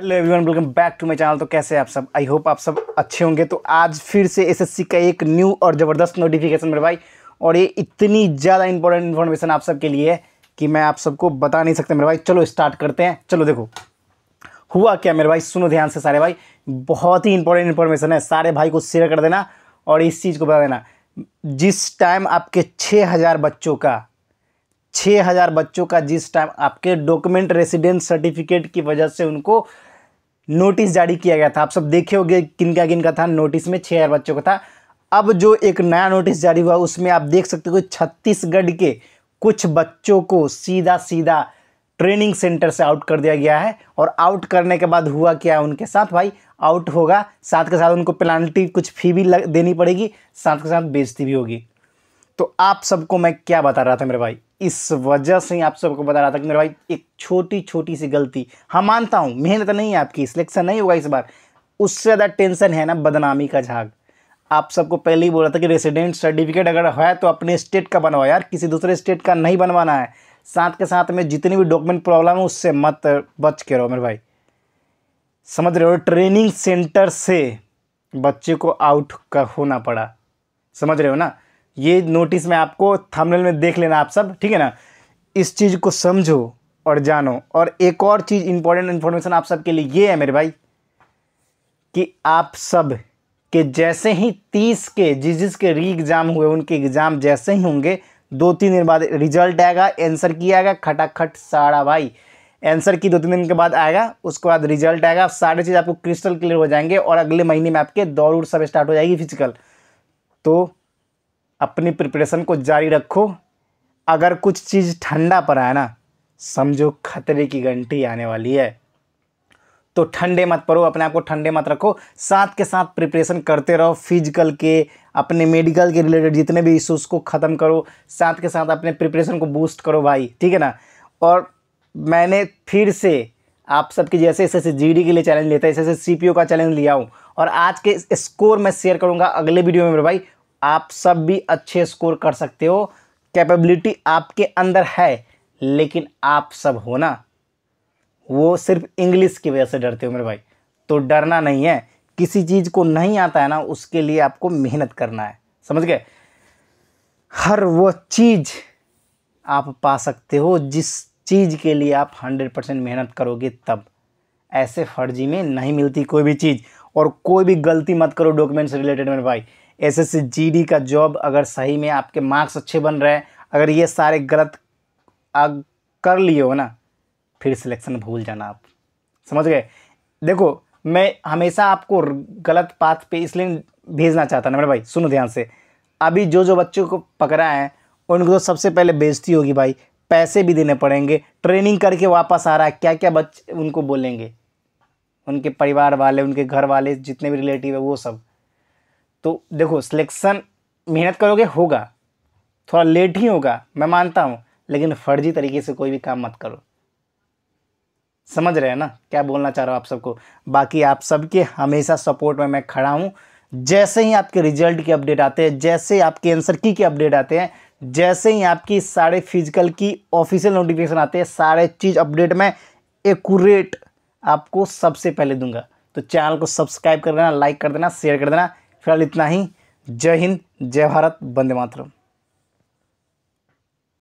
hello everyone welcome back to my channel तो कैसे आप सब आई होप आप सब अच्छे होंगे तो आज फिर से एसएससी का एक न्यू और ज़बरदस्त नोटिफिकेशन मेरे भाई और ये इतनी ज़्यादा इंपॉर्टेंट इन्फॉर्मेशन आप सबके लिए है कि मैं आप सबको बता नहीं सकता मेरे भाई चलो स्टार्ट करते हैं चलो देखो हुआ क्या मेरे भाई सुनो ध्यान से सारे भाई बहुत ही इंपॉर्टेंट इन्फॉर्मेशन है सारे भाई को शेयर कर देना और इस चीज़ को बता देना जिस टाइम आपके छः बच्चों का छः हज़ार बच्चों का जिस टाइम आपके डॉक्यूमेंट रेसिडेंस सर्टिफिकेट की वजह से उनको नोटिस जारी किया गया था आप सब देखे हो किन का किन का था नोटिस में छः हज़ार बच्चों का था अब जो एक नया नोटिस जारी हुआ उसमें आप देख सकते हो छत्तीसगढ़ के कुछ बच्चों को सीधा सीधा ट्रेनिंग सेंटर से आउट कर दिया गया है और आउट करने के बाद हुआ क्या है उनके साथ भाई आउट होगा साथ के साथ उनको पेनाल्टी कुछ फी भी देनी पड़ेगी साथ के साथ बेजती भी होगी तो आप सबको मैं क्या बता रहा था मेरे भाई इस वजह से ही आप सबको बता रहा था कि मेरे भाई एक छोटी छोटी सी गलती हाँ मानता हूँ मेहनत नहीं है आपकी सिलेक्शन नहीं होगा इस बार उससे ज़्यादा टेंशन है ना बदनामी का झाग आप सबको पहले ही बोल रहा था कि रेसिडेंट सर्टिफिकेट अगर है तो अपने स्टेट का बनवाओ यार किसी दूसरे स्टेट का नहीं बनवाना है साथ के साथ में जितनी भी डॉक्यूमेंट प्रॉब्लम है उससे मत बच के रहो मेरे भाई समझ रहे हो ट्रेनिंग सेंटर से बच्चे को आउट का होना पड़ा समझ रहे हो ना ये नोटिस में आपको थंबनेल में देख लेना आप सब ठीक है ना इस चीज़ को समझो और जानो और एक और चीज़ इंपॉर्टेंट इन्फॉर्मेशन आप सबके लिए ये है मेरे भाई कि आप सब के जैसे ही तीस के जिस जिस के री एग्ज़ाम हुए उनके एग्ज़ाम जैसे ही होंगे दो तीन दिन बाद रिजल्ट आएगा आंसर किया आएगा खटाखट सारा भाई आंसर की दो तीन दिन के बाद आएगा उसके बाद रिजल्ट आएगा सारे चीज़ आपको क्रिस्टल क्लियर हो जाएंगे और अगले महीने में आपके दौड़ उड़ सब स्टार्ट हो जाएगी फिजिकल तो अपनी प्रिपरेशन को जारी रखो अगर कुछ चीज़ ठंडा पर आए ना समझो खतरे की घंटी आने वाली है तो ठंडे मत पड़ो अपने आप को ठंडे मत रखो साथ के साथ प्रिपरेशन करते रहो फिजिकल के अपने मेडिकल के रिलेटेड जितने भी इशूज़ को ख़त्म करो साथ के साथ अपने प्रिपरेशन को बूस्ट करो भाई ठीक है ना और मैंने फिर से आप सबके जैसे ऐसे ऐसे जी के लिए चैलेंज लेता है ऐसे ऐसे सी का चैलेंज लिया हूँ और आज के स्कोर मैं शेयर करूँगा अगले वीडियो में मेरे भाई आप सब भी अच्छे स्कोर कर सकते हो कैपेबिलिटी आपके अंदर है लेकिन आप सब हो ना वो सिर्फ इंग्लिश की वजह से डरते हो मेरे भाई तो डरना नहीं है किसी चीज़ को नहीं आता है ना उसके लिए आपको मेहनत करना है समझ गए हर वो चीज़ आप पा सकते हो जिस चीज़ के लिए आप हंड्रेड परसेंट मेहनत करोगे तब ऐसे फर्जी में नहीं मिलती कोई भी चीज़ और कोई भी गलती मत करो डॉक्यूमेंट्स रिलेटेड मेरे भाई एसएससी जीडी का जॉब अगर सही में आपके मार्क्स अच्छे बन रहे हैं अगर ये सारे गलत कर लिए हो ना फिर सिलेक्शन भूल जाना आप समझ गए देखो मैं हमेशा आपको गलत पाथ पे इसलिए भेजना चाहता ना मेरे भाई सुनो ध्यान से अभी जो जो बच्चों को पकड़ा है उनको तो सबसे पहले बेजती होगी भाई पैसे भी देने पड़ेंगे ट्रेनिंग करके वापस आ रहा है क्या क्या बच्चे उनको बोलेंगे उनके परिवार वाले उनके घर वाले जितने भी रिलेटिव है वो सब तो देखो सिलेक्शन मेहनत करोगे होगा थोड़ा लेट ही होगा मैं मानता हूँ लेकिन फर्जी तरीके से कोई भी काम मत करो समझ रहे हैं ना क्या बोलना चाह रहा हूँ आप सबको बाकी आप सबके हमेशा सपोर्ट में मैं खड़ा हूँ जैसे ही आपके रिजल्ट के अपडेट आते हैं जैसे आपके आंसर की के अपडेट आते हैं जैसे ही आपकी सारे फिजिकल की ऑफिशियल नोटिफिकेशन आते हैं सारे चीज़ अपडेट में एकूरेट आपको सबसे पहले दूंगा तो चैनल को सब्सक्राइब कर देना लाइक कर देना शेयर कर देना फिलहाल इतना ही जय हिंद जय भारत वंदे मातरम